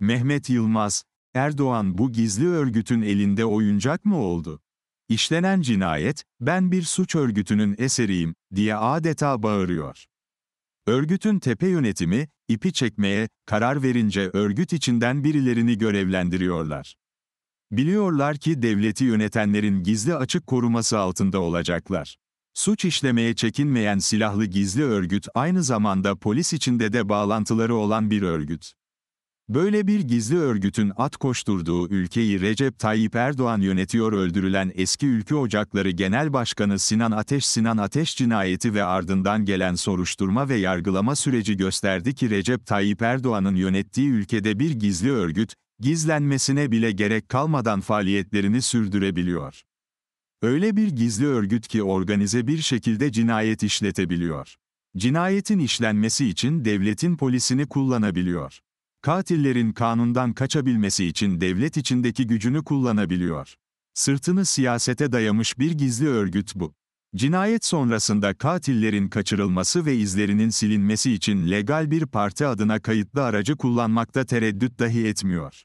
Mehmet Yılmaz, Erdoğan bu gizli örgütün elinde oyuncak mı oldu? İşlenen cinayet, ben bir suç örgütünün eseriyim, diye adeta bağırıyor. Örgütün tepe yönetimi, ipi çekmeye, karar verince örgüt içinden birilerini görevlendiriyorlar. Biliyorlar ki devleti yönetenlerin gizli açık koruması altında olacaklar. Suç işlemeye çekinmeyen silahlı gizli örgüt aynı zamanda polis içinde de bağlantıları olan bir örgüt. Böyle bir gizli örgütün at koşturduğu ülkeyi Recep Tayyip Erdoğan yönetiyor öldürülen eski Ülke Ocakları Genel Başkanı Sinan Ateş Sinan Ateş cinayeti ve ardından gelen soruşturma ve yargılama süreci gösterdi ki Recep Tayyip Erdoğan'ın yönettiği ülkede bir gizli örgüt, gizlenmesine bile gerek kalmadan faaliyetlerini sürdürebiliyor. Öyle bir gizli örgüt ki organize bir şekilde cinayet işletebiliyor. Cinayetin işlenmesi için devletin polisini kullanabiliyor. Katillerin kanundan kaçabilmesi için devlet içindeki gücünü kullanabiliyor. Sırtını siyasete dayamış bir gizli örgüt bu. Cinayet sonrasında katillerin kaçırılması ve izlerinin silinmesi için legal bir parti adına kayıtlı aracı kullanmakta tereddüt dahi etmiyor.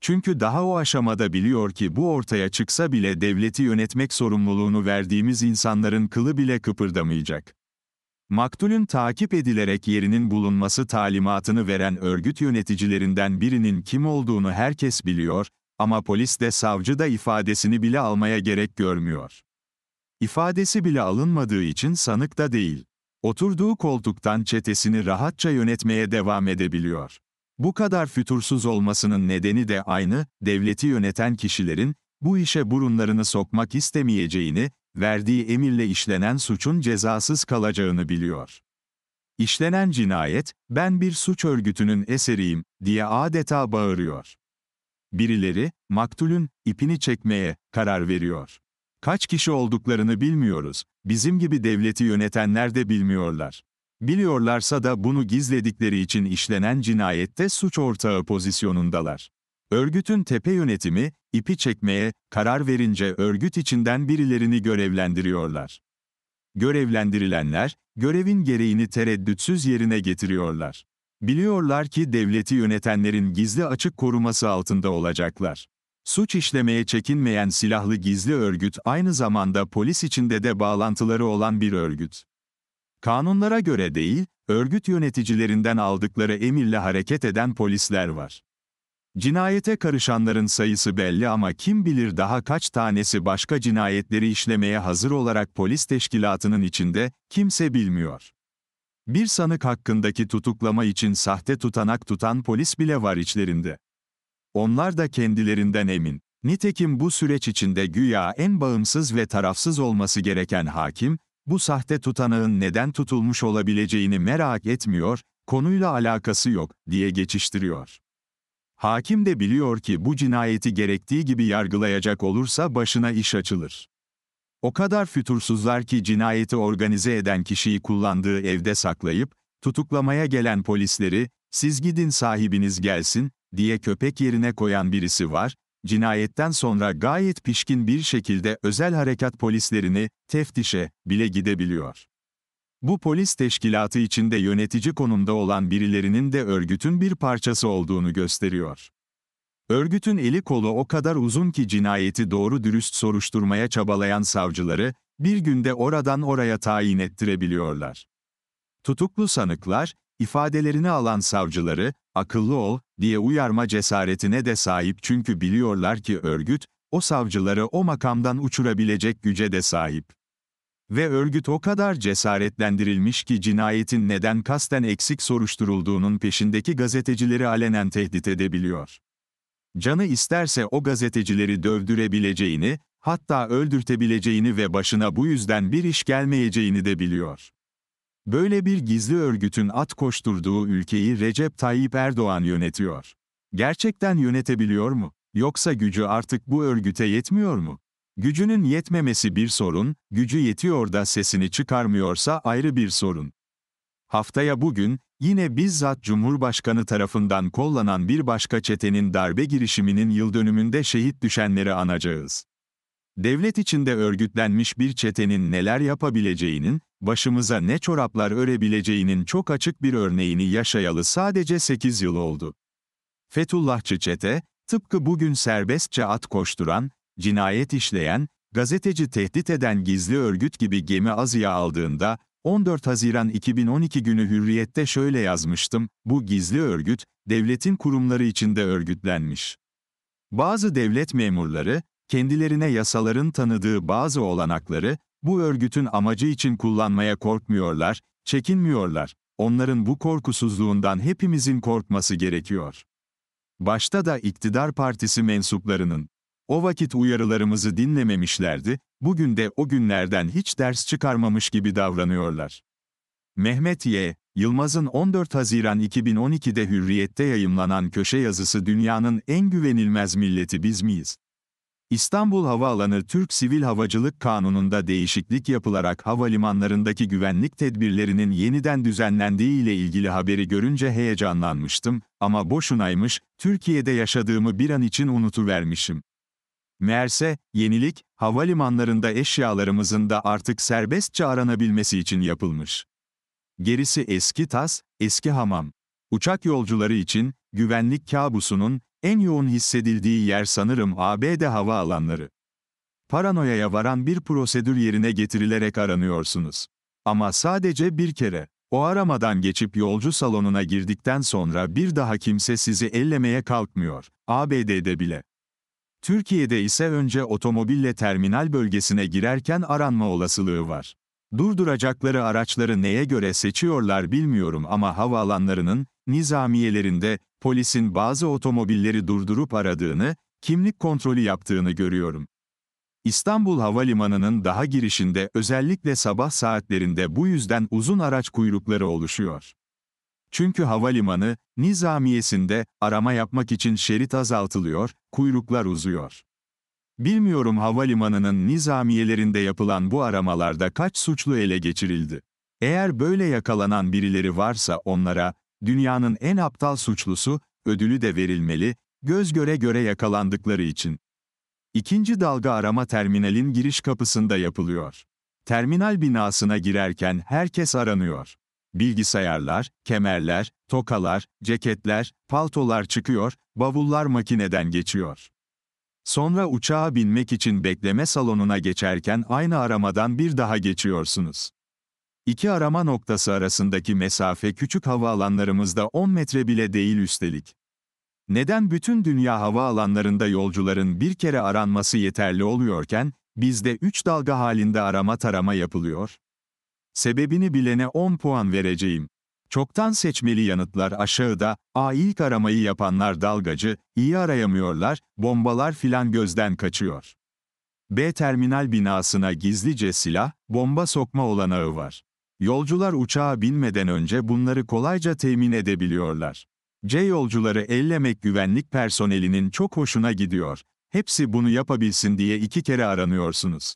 Çünkü daha o aşamada biliyor ki bu ortaya çıksa bile devleti yönetmek sorumluluğunu verdiğimiz insanların kılı bile kıpırdamayacak maktulün takip edilerek yerinin bulunması talimatını veren örgüt yöneticilerinden birinin kim olduğunu herkes biliyor, ama polis de savcı da ifadesini bile almaya gerek görmüyor. İfadesi bile alınmadığı için sanık da değil. Oturduğu koltuktan çetesini rahatça yönetmeye devam edebiliyor. Bu kadar fütursuz olmasının nedeni de aynı, devleti yöneten kişilerin, bu işe burunlarını sokmak istemeyeceğini, verdiği emirle işlenen suçun cezasız kalacağını biliyor. İşlenen cinayet, ben bir suç örgütünün eseriyim, diye adeta bağırıyor. Birileri, maktulün ipini çekmeye karar veriyor. Kaç kişi olduklarını bilmiyoruz, bizim gibi devleti yönetenler de bilmiyorlar. Biliyorlarsa da bunu gizledikleri için işlenen cinayette suç ortağı pozisyonundalar. Örgütün tepe yönetimi, ipi çekmeye karar verince örgüt içinden birilerini görevlendiriyorlar. Görevlendirilenler, görevin gereğini tereddütsüz yerine getiriyorlar. Biliyorlar ki devleti yönetenlerin gizli açık koruması altında olacaklar. Suç işlemeye çekinmeyen silahlı gizli örgüt aynı zamanda polis içinde de bağlantıları olan bir örgüt. Kanunlara göre değil, örgüt yöneticilerinden aldıkları emirle hareket eden polisler var. Cinayete karışanların sayısı belli ama kim bilir daha kaç tanesi başka cinayetleri işlemeye hazır olarak polis teşkilatının içinde, kimse bilmiyor. Bir sanık hakkındaki tutuklama için sahte tutanak tutan polis bile var içlerinde. Onlar da kendilerinden emin. Nitekim bu süreç içinde güya en bağımsız ve tarafsız olması gereken hakim, bu sahte tutanağın neden tutulmuş olabileceğini merak etmiyor, konuyla alakası yok, diye geçiştiriyor. Hakim de biliyor ki bu cinayeti gerektiği gibi yargılayacak olursa başına iş açılır. O kadar fütursuzlar ki cinayeti organize eden kişiyi kullandığı evde saklayıp, tutuklamaya gelen polisleri, siz gidin sahibiniz gelsin, diye köpek yerine koyan birisi var, cinayetten sonra gayet pişkin bir şekilde özel harekat polislerini, teftişe, bile gidebiliyor. Bu polis teşkilatı içinde yönetici konumda olan birilerinin de örgütün bir parçası olduğunu gösteriyor. Örgütün eli kolu o kadar uzun ki cinayeti doğru dürüst soruşturmaya çabalayan savcıları, bir günde oradan oraya tayin ettirebiliyorlar. Tutuklu sanıklar, ifadelerini alan savcıları, akıllı ol, diye uyarma cesaretine de sahip çünkü biliyorlar ki örgüt, o savcıları o makamdan uçurabilecek güce de sahip. Ve örgüt o kadar cesaretlendirilmiş ki cinayetin neden kasten eksik soruşturulduğunun peşindeki gazetecileri alenen tehdit edebiliyor. Canı isterse o gazetecileri dövdürebileceğini, hatta öldürtebileceğini ve başına bu yüzden bir iş gelmeyeceğini de biliyor. Böyle bir gizli örgütün at koşturduğu ülkeyi Recep Tayyip Erdoğan yönetiyor. Gerçekten yönetebiliyor mu? Yoksa gücü artık bu örgüte yetmiyor mu? Gücünün yetmemesi bir sorun, gücü yetiyor da sesini çıkarmıyorsa ayrı bir sorun. Haftaya bugün, yine bizzat Cumhurbaşkanı tarafından kollanan bir başka çetenin darbe girişiminin yıl dönümünde şehit düşenleri anacağız. Devlet içinde örgütlenmiş bir çetenin neler yapabileceğinin, başımıza ne çoraplar örebileceğinin çok açık bir örneğini yaşayalı sadece 8 yıl oldu. Fethullahçı çete, tıpkı bugün serbestçe at koşturan, cinayet işleyen, gazeteci tehdit eden gizli örgüt gibi gemi azıya aldığında, 14 Haziran 2012 günü Hürriyet'te şöyle yazmıştım, bu gizli örgüt, devletin kurumları içinde örgütlenmiş. Bazı devlet memurları, kendilerine yasaların tanıdığı bazı olanakları, bu örgütün amacı için kullanmaya korkmuyorlar, çekinmiyorlar. Onların bu korkusuzluğundan hepimizin korkması gerekiyor. Başta da iktidar partisi mensuplarının. O vakit uyarılarımızı dinlememişlerdi, bugün de o günlerden hiç ders çıkarmamış gibi davranıyorlar. Mehmet Y. Yılmaz'ın 14 Haziran 2012'de Hürriyet'te yayımlanan köşe yazısı dünyanın en güvenilmez milleti biz miyiz? İstanbul Havaalanı Türk Sivil Havacılık Kanunu'nda değişiklik yapılarak havalimanlarındaki güvenlik tedbirlerinin yeniden düzenlendiği ile ilgili haberi görünce heyecanlanmıştım ama boşunaymış, Türkiye'de yaşadığımı bir an için unutuvermişim. Meğerse, yenilik, havalimanlarında eşyalarımızın da artık serbestçe aranabilmesi için yapılmış. Gerisi eski tas, eski hamam. Uçak yolcuları için, güvenlik kabusunun, en yoğun hissedildiği yer sanırım ABD hava alanları. Paranoyaya varan bir prosedür yerine getirilerek aranıyorsunuz. Ama sadece bir kere. O aramadan geçip yolcu salonuna girdikten sonra bir daha kimse sizi ellemeye kalkmıyor, ABD'de bile. Türkiye'de ise önce otomobille terminal bölgesine girerken aranma olasılığı var. Durduracakları araçları neye göre seçiyorlar bilmiyorum ama havaalanlarının, nizamiyelerinde, polisin bazı otomobilleri durdurup aradığını, kimlik kontrolü yaptığını görüyorum. İstanbul Havalimanı'nın daha girişinde özellikle sabah saatlerinde bu yüzden uzun araç kuyrukları oluşuyor. Çünkü havalimanı, nizamiyesinde arama yapmak için şerit azaltılıyor, kuyruklar uzuyor. Bilmiyorum havalimanının nizamiyelerinde yapılan bu aramalarda kaç suçlu ele geçirildi. Eğer böyle yakalanan birileri varsa onlara, dünyanın en aptal suçlusu, ödülü de verilmeli, göz göre göre yakalandıkları için. İkinci dalga arama terminalin giriş kapısında yapılıyor. Terminal binasına girerken herkes aranıyor bilgisayarlar, kemerler, tokalar, ceketler, paltolar çıkıyor, bavullar makineden geçiyor. Sonra uçağa binmek için bekleme salonuna geçerken aynı aramadan bir daha geçiyorsunuz. İki arama noktası arasındaki mesafe küçük havaalanlarımızda 10 metre bile değil üstelik. Neden bütün dünya havaalanlarında yolcuların bir kere aranması yeterli oluyorken, bizde 3 dalga halinde arama tarama yapılıyor? Sebebini bilene 10 puan vereceğim. Çoktan seçmeli yanıtlar aşağıda, a ilk aramayı yapanlar dalgacı, iyi arayamıyorlar, bombalar filan gözden kaçıyor. B terminal binasına gizlice silah, bomba sokma olanağı var. Yolcular uçağa binmeden önce bunları kolayca temin edebiliyorlar. C yolcuları ellemek güvenlik personelinin çok hoşuna gidiyor. Hepsi bunu yapabilsin diye iki kere aranıyorsunuz.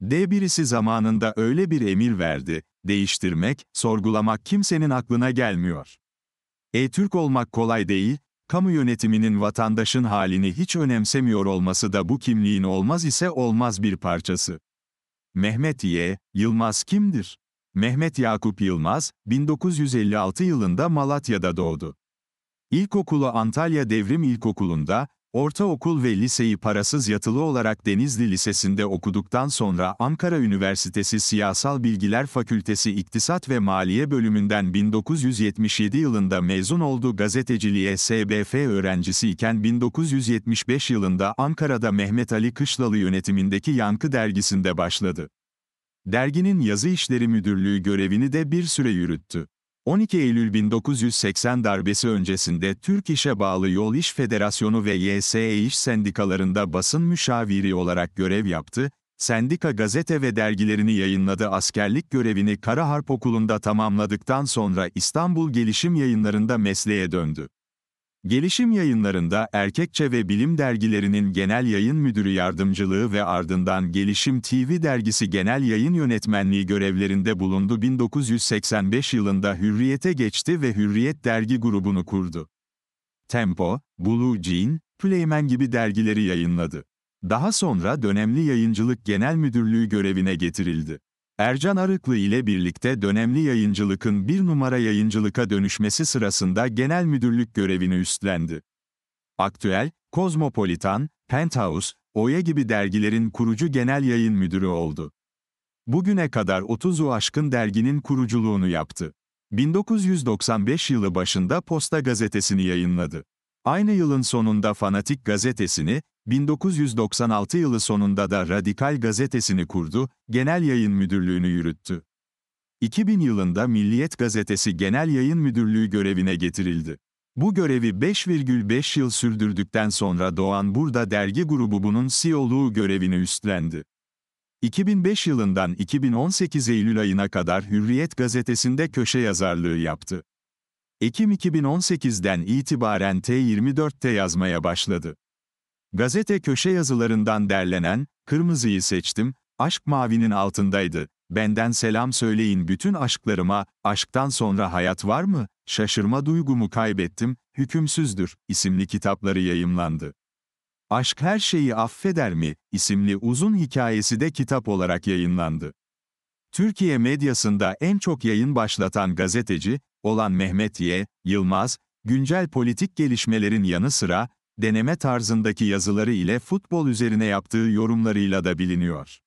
D birisi zamanında öyle bir emir verdi, değiştirmek, sorgulamak kimsenin aklına gelmiyor. E-Türk olmak kolay değil, kamu yönetiminin vatandaşın halini hiç önemsemiyor olması da bu kimliğin olmaz ise olmaz bir parçası. Mehmet Y. Yılmaz kimdir? Mehmet Yakup Yılmaz, 1956 yılında Malatya'da doğdu. İlkokulu Antalya Devrim İlkokulu'nda, Ortaokul ve liseyi parasız yatılı olarak Denizli Lisesi'nde okuduktan sonra Ankara Üniversitesi Siyasal Bilgiler Fakültesi İktisat ve Maliye bölümünden 1977 yılında mezun oldu. Gazeteciliğe SBF öğrencisi iken 1975 yılında Ankara'da Mehmet Ali Kışlalı yönetimindeki Yankı dergisinde başladı. Derginin yazı işleri müdürlüğü görevini de bir süre yürüttü. 12 Eylül 1980 darbesi öncesinde Türk İş'e bağlı Yol İş Federasyonu ve YSE İş sendikalarında basın müşaviri olarak görev yaptı, sendika gazete ve dergilerini yayınladı askerlik görevini Kara Harp Okulu'nda tamamladıktan sonra İstanbul Gelişim Yayınları'nda mesleğe döndü. Gelişim yayınlarında Erkekçe ve Bilim dergilerinin genel yayın müdürü yardımcılığı ve ardından Gelişim TV dergisi genel yayın yönetmenliği görevlerinde bulundu. 1985 yılında Hürriyet'e geçti ve Hürriyet dergi grubunu kurdu. Tempo, Blue Jean, Püleymen gibi dergileri yayınladı. Daha sonra dönemli yayıncılık genel müdürlüğü görevine getirildi. Ercan Arıklı ile birlikte dönemli yayıncılıkın bir numara yayıncılığa dönüşmesi sırasında genel müdürlük görevini üstlendi. Aktüel, Kozmopolitan, Penthouse, Oya e gibi dergilerin kurucu genel yayın müdürü oldu. Bugüne kadar 30'u aşkın derginin kuruculuğunu yaptı. 1995 yılı başında Posta gazetesini yayınladı. Aynı yılın sonunda Fanatik gazetesini, 1996 yılı sonunda da Radikal gazetesini kurdu, genel yayın müdürlüğünü yürüttü. 2000 yılında Milliyet gazetesi genel yayın müdürlüğü görevine getirildi. Bu görevi 5,5 yıl sürdürdükten sonra Doğan Burda dergi grubu bunun CEO'luğu görevini üstlendi. 2005 yılından 2018 Eylül ayına kadar Hürriyet gazetesinde köşe yazarlığı yaptı. Ekim 2018'den itibaren T24'te yazmaya başladı. Gazete köşe yazılarından derlenen, Kırmızıyı seçtim, aşk mavinin altındaydı, benden selam söyleyin bütün aşklarıma, aşktan sonra hayat var mı, şaşırma duygumu kaybettim, hükümsüzdür, isimli kitapları yayımlandı. Aşk Her Şeyi Affeder mi? isimli uzun hikayesi de kitap olarak yayınlandı. Türkiye medyasında en çok yayın başlatan gazeteci, olan Mehmet Y. Yılmaz, güncel politik gelişmelerin yanı sıra, deneme tarzındaki yazıları ile futbol üzerine yaptığı yorumlarıyla da biliniyor.